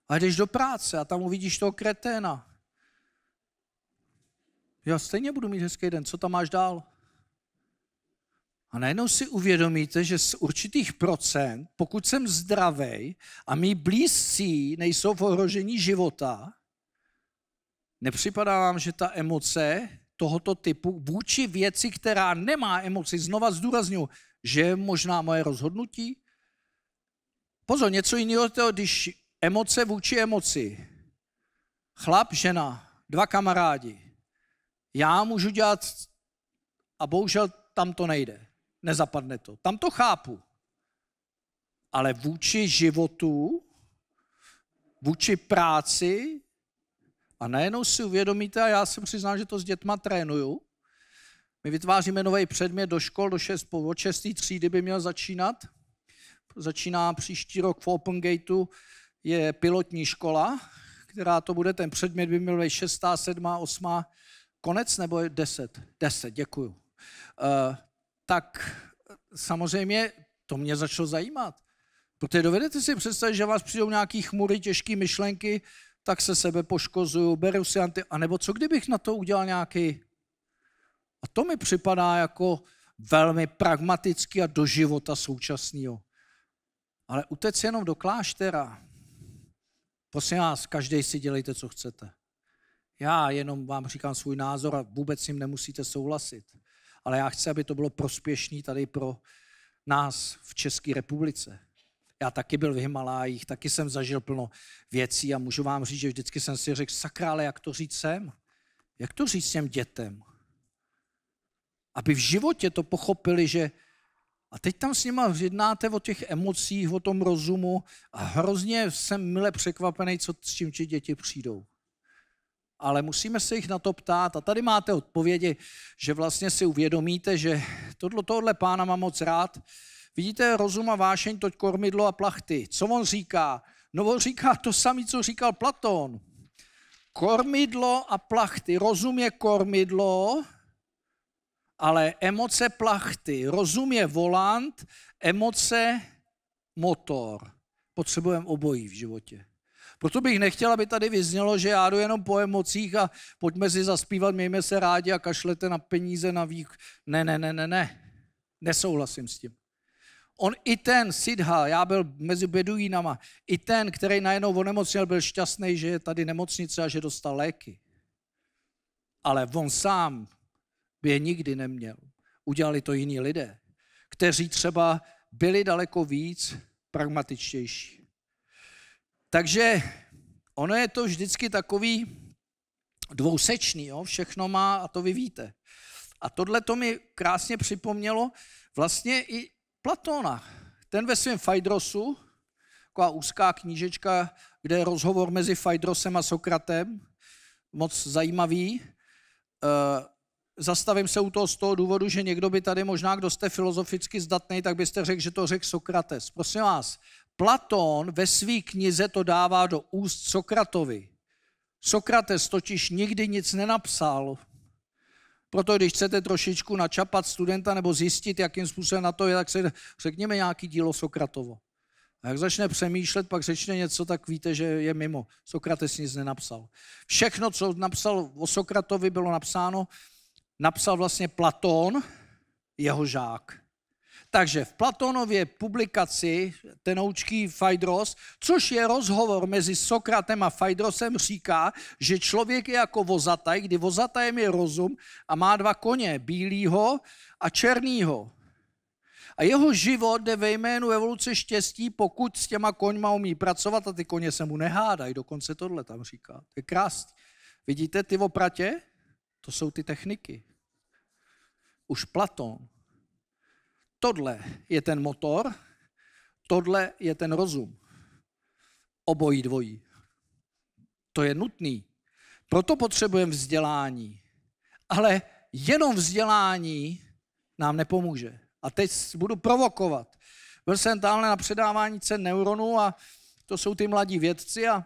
A jdeš do práce a tam uvidíš toho kreténa. Já stejně budu mít hezký den, co tam máš dál? A najednou si uvědomíte, že z určitých procent, pokud jsem zdravý a mý blízcí nejsou v ohrožení života, nepřipadá vám, že ta emoce tohoto typu vůči věci, která nemá emoci. Znova zdůraznuju, že je možná moje rozhodnutí. Pozor, něco jiného, to, když emoce vůči emoci. Chlap, žena, dva kamarádi. Já můžu dělat a bohužel tam to nejde. Nezapadne to. Tam to chápu. Ale vůči životu, vůči práci, a najednou si uvědomíte, a já jsem přiznám, že to s dětma trénuju, my vytváříme nový předmět do škol, do šest, od šestý třídy by měl začínat. Začíná příští rok v Open Gateu, je pilotní škola, která to bude, ten předmět by měl být šestá sedmá, osmá, konec nebo je Deset, Deset, děkuju. Uh, tak samozřejmě to mě začalo zajímat. Protože dovedete si představit, že vás přijdou nějaký chmury, těžké myšlenky, tak se sebe poškozuju, beru si anti... A nebo co kdybych na to udělal nějaký... A to mi připadá jako velmi pragmatický a do života současného. Ale utec jenom do kláštera. Prosím vás, každý si dělejte, co chcete. Já jenom vám říkám svůj názor a vůbec s ním nemusíte souhlasit. Ale já chci, aby to bylo prospěšný tady pro nás v České republice. Já taky byl v Himalájích, taky jsem zažil plno věcí a můžu vám říct, že vždycky jsem si řekl, ale jak to říct sem? Jak to říct těm dětem? Aby v životě to pochopili, že a teď tam s nima jednáte o těch emocích, o tom rozumu a hrozně jsem mile překvapený, co s čím ti děti přijdou ale musíme se jich na to ptát. A tady máte odpovědi, že vlastně si uvědomíte, že tohle, tohle pána mám moc rád, Vidíte, rozum a vášeň, toť kormidlo a plachty. Co on říká? No on říká to samé, co říkal Platón. Kormidlo a plachty. Rozum je kormidlo, ale emoce plachty. Rozum je volant, emoce motor. Potřebujeme obojí v životě. Proto bych nechtěl, aby tady vyznělo, že já jdu jenom po emocích a pojďme si zaspívat, mějme se rádi a kašlete na peníze, na vík. Ne, ne, ne, ne, ne. Nesouhlasím s tím. On i ten, Sidha, já byl mezi beduínama, i ten, který najednou onemocněl, byl šťastný, že je tady nemocnice a že dostal léky. Ale on sám by je nikdy neměl. Udělali to jiní lidé, kteří třeba byli daleko víc pragmatičtější. Takže ono je to vždycky takový dvousečný, jo? všechno má a to vy víte. A tohle to mi krásně připomnělo vlastně i Platona. Ten ve svém Fajdrosu, taková úzká knížečka, kde je rozhovor mezi Fajdrosem a Sokratem, moc zajímavý. Eh, zastavím se u toho z toho důvodu, že někdo by tady možná, kdo jste filozoficky zdatný, tak byste řekl, že to řekl Sokrates. Prosím vás, Platón ve své knize to dává do úst Sokratovi. Sokrates totiž nikdy nic nenapsal, proto když chcete trošičku načapat studenta nebo zjistit, jakým způsobem na to je, tak se řekněme nějaký dílo Sokratovo. A jak začne přemýšlet, pak začne něco, tak víte, že je mimo. Sokrates nic nenapsal. Všechno, co napsal o Sokratovi, bylo napsáno, napsal vlastně Platón, jeho žák. Takže v Platónově publikaci tenoučký Fajdros, což je rozhovor mezi Sokratem a Fajdrosem, říká, že člověk je jako vozataj, kdy vozatajem je rozum a má dva koně, bílýho a černýho. A jeho život jde ve jménu evoluce štěstí, pokud s těma koňma umí pracovat a ty koně se mu nehádají. Dokonce tohle tam říká. To je krásný. Vidíte ty opratě? To jsou ty techniky. Už Platón. Tohle je ten motor, tohle je ten rozum. Obojí dvojí. To je nutný. Proto potřebujeme vzdělání. Ale jenom vzdělání nám nepomůže. A teď budu provokovat. Byl jsem tamhle na předávání cen neuronů a to jsou ty mladí vědci a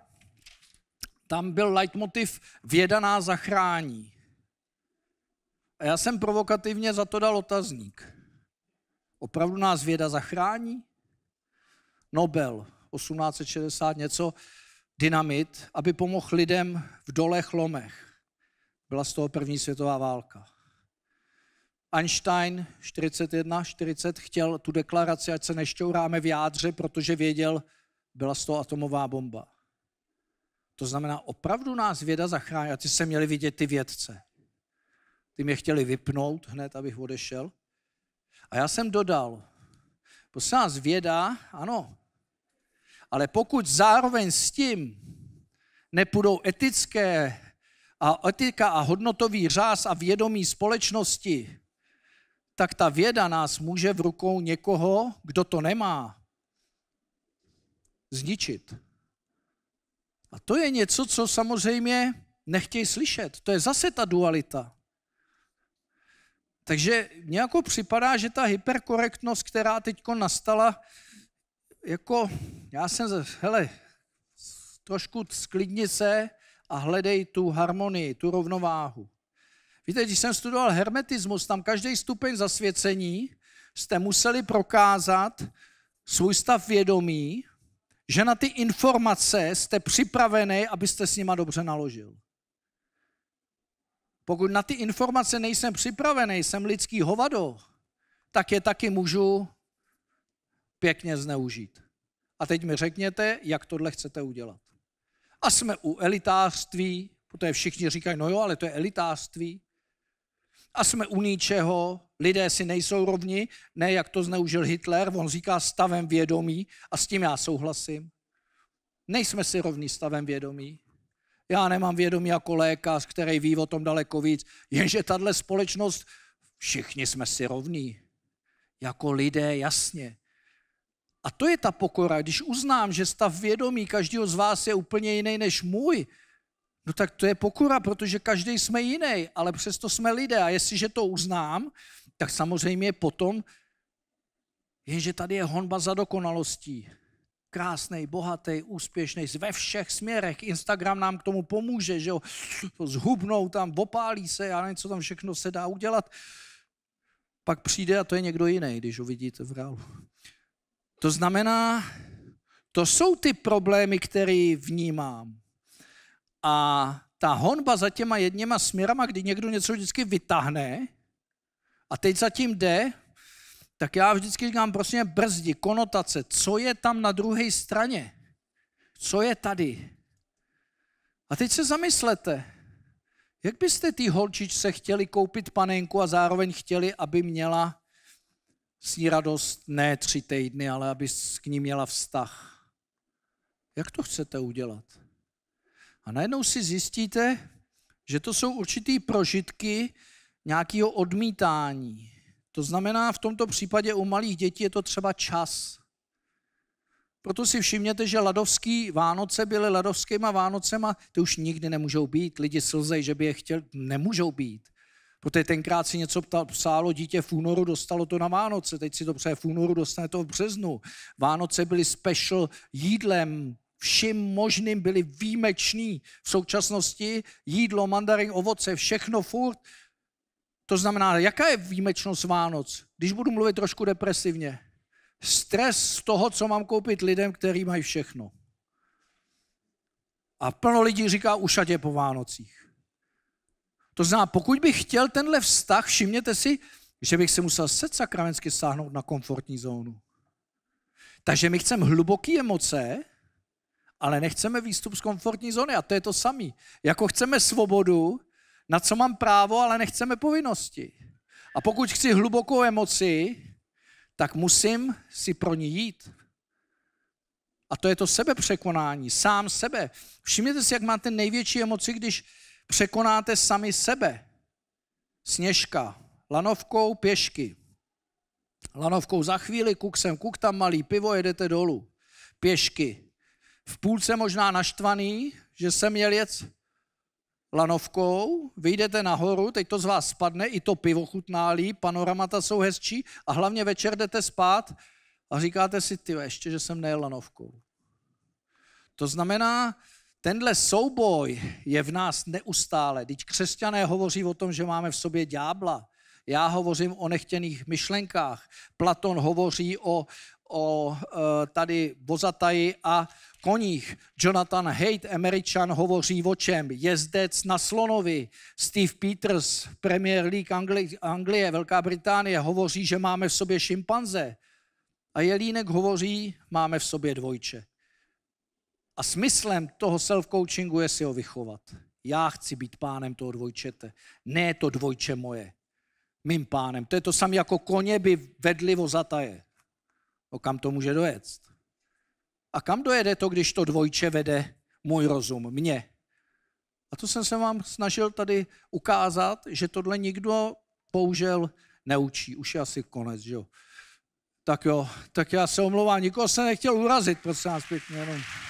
tam byl leitmotiv věda nás zachrání. A já jsem provokativně za to dal otazník. Opravdu nás věda zachrání? Nobel 1860 něco, dynamit, aby pomohl lidem v dolech lomech. Byla z toho první světová válka. Einstein 41, 40 chtěl tu deklaraci, ať se nešťouráme v jádře, protože věděl, byla z toho atomová bomba. To znamená, opravdu nás věda zachrání. A ty se měli vidět ty vědce. Ty mě chtěli vypnout hned, abych odešel. A já jsem dodal, prosím vás, věda, ano, ale pokud zároveň s tím nepůjdou etické a etika a hodnotový řáz a vědomí společnosti, tak ta věda nás může v rukou někoho, kdo to nemá, zničit. A to je něco, co samozřejmě nechtějí slyšet. To je zase ta dualita. Takže mě jako připadá, že ta hyperkorektnost, která teď nastala, jako já jsem, hele, trošku sklidni se a hledej tu harmonii, tu rovnováhu. Víte, když jsem studoval hermetismus, tam každý stupeň zasvěcení jste museli prokázat svůj stav vědomí, že na ty informace jste připravený, abyste s nima dobře naložil. Pokud na ty informace nejsem připravený, jsem lidský hovado, tak je taky můžu pěkně zneužít. A teď mi řekněte, jak tohle chcete udělat. A jsme u elitářství, protože všichni říkají, no jo, ale to je elitářství. A jsme u ničeho, lidé si nejsou rovni, ne jak to zneužil Hitler, on říká stavem vědomí a s tím já souhlasím. Nejsme si rovní stavem vědomí já nemám vědomí jako lékař, který ví o tom daleko víc, jenže tahle společnost, všichni jsme si rovní. Jako lidé, jasně. A to je ta pokora, když uznám, že stav vědomí každého z vás je úplně jiný než můj, no tak to je pokora, protože každý jsme jiný, ale přesto jsme lidé. A jestliže to uznám, tak samozřejmě potom, jenže tady je honba za dokonalostí krásný, bohatý, úspěšný, ve všech směrech. Instagram nám k tomu pomůže, že jo, zhubnou tam, opálí se, a něco tam všechno se dá udělat. Pak přijde a to je někdo jiný, když ho vidíte v reálu. To znamená, to jsou ty problémy, které vnímám. A ta honba za těma jedněma směrama, kdy někdo něco vždycky vytáhne a teď zatím jde tak já vždycky říkám prostě brzdi, konotace, co je tam na druhé straně, co je tady. A teď se zamyslete, jak byste ty holčičce chtěli koupit panenku a zároveň chtěli, aby měla s ní radost ne tři týdny, ale aby k ní měla vztah. Jak to chcete udělat? A najednou si zjistíte, že to jsou určitý prožitky nějakého odmítání, to znamená, v tomto případě u malých dětí je to třeba čas. Proto si všimněte, že ladovský Vánoce byly ladovskýma Vánocema, ty už nikdy nemůžou být. Lidi slzej, že by je chtěli, nemůžou být. Protože tenkrát si něco psálo dítě v únoru, dostalo to na Vánoce, teď si to přeje v únoru, dostane to v březnu. Vánoce byly special jídlem, vším možným byly výjimečný. V současnosti jídlo, mandarin, ovoce, všechno furt to znamená, jaká je výjimečnost Vánoc? Když budu mluvit trošku depresivně. Stres z toho, co mám koupit lidem, který mají všechno. A plno lidí říká, ušatě po Vánocích. To znamená, pokud bych chtěl tenhle vztah, všimněte si, že bych se musel set sakramensky sáhnout na komfortní zónu. Takže my chceme hluboké emoce, ale nechceme výstup z komfortní zóny a to je to samé. Jako chceme svobodu, na co mám právo, ale nechceme povinnosti. A pokud chci hlubokou emoci, tak musím si pro ní jít. A to je to sebepřekonání, sám sebe. Všimněte si, jak máte největší emoci, když překonáte sami sebe. Sněžka, lanovkou pěšky. Lanovkou za chvíli, kuk sem, kuk tam malý, pivo jedete dolů. Pěšky. V půlce možná naštvaný, že jsem měl jet lanovkou, vyjdete nahoru, teď to z vás spadne, i to pivo chutná líp, panoramata jsou hezčí a hlavně večer jdete spát a říkáte si, ty ještě, že jsem nejel lanovkou. To znamená, tenhle souboj je v nás neustále. Teď křesťané hovoří o tom, že máme v sobě ďábla. Já hovořím o nechtěných myšlenkách. Platon hovoří o, o e, tady vozataji a koních. Jonathan Haidt, američan, hovoří o čem? Jezdec na slonovi. Steve Peters, Premier League Angli- Anglie, Velká Británie, hovoří, že máme v sobě šimpanze. A Jelínek hovoří, máme v sobě dvojče. A smyslem toho self-coachingu je si ho vychovat. Já chci být pánem toho dvojčete. Ne to dvojče moje. Mým pánem. To je to samé, jako koně by vedli vozataje. No kam to může dojet? A kam dojede to, když to dvojče vede můj rozum, mě? A to jsem se vám snažil tady ukázat, že tohle nikdo použil, neučí. Už je asi konec, že jo? Tak jo, tak já se omlouvám, nikoho jsem nechtěl urazit, prosím vás pěkně. Jenom.